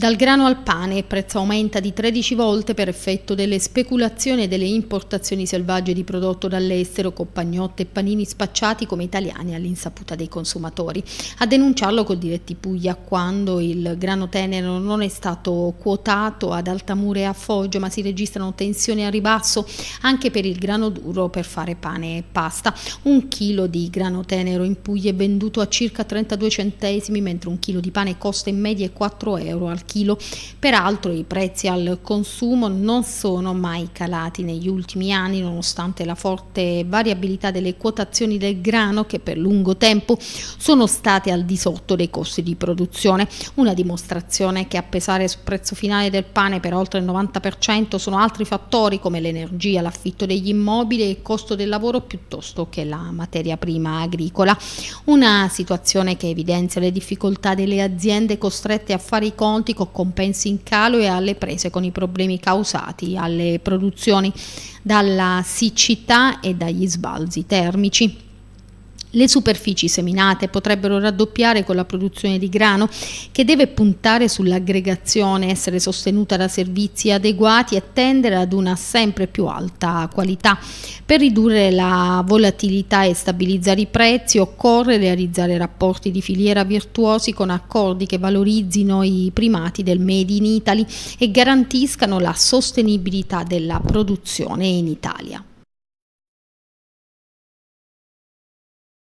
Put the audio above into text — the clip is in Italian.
Dal grano al pane il prezzo aumenta di 13 volte per effetto delle speculazioni e delle importazioni selvagge di prodotto dall'estero, con pagnotte e panini spacciati come italiani all'insaputa dei consumatori. A denunciarlo col diretti Puglia quando il grano tenero non è stato quotato ad Altamure e a Foggio ma si registrano tensioni a ribasso anche per il grano duro per fare pane e pasta. Un chilo di grano tenero in Puglia è venduto a circa 32 centesimi mentre un chilo di pane costa in media 4 euro al chilo chilo. Peraltro i prezzi al consumo non sono mai calati negli ultimi anni nonostante la forte variabilità delle quotazioni del grano che per lungo tempo sono state al di sotto dei costi di produzione. Una dimostrazione che a pesare sul prezzo finale del pane per oltre il 90% sono altri fattori come l'energia, l'affitto degli immobili e il costo del lavoro piuttosto che la materia prima agricola. Una situazione che evidenzia le difficoltà delle aziende costrette a fare i conti con con compensi in calo e alle prese con i problemi causati alle produzioni dalla siccità e dagli sbalzi termici. Le superfici seminate potrebbero raddoppiare con la produzione di grano che deve puntare sull'aggregazione, essere sostenuta da servizi adeguati e tendere ad una sempre più alta qualità. Per ridurre la volatilità e stabilizzare i prezzi occorre realizzare rapporti di filiera virtuosi con accordi che valorizzino i primati del Made in Italy e garantiscano la sostenibilità della produzione in Italia.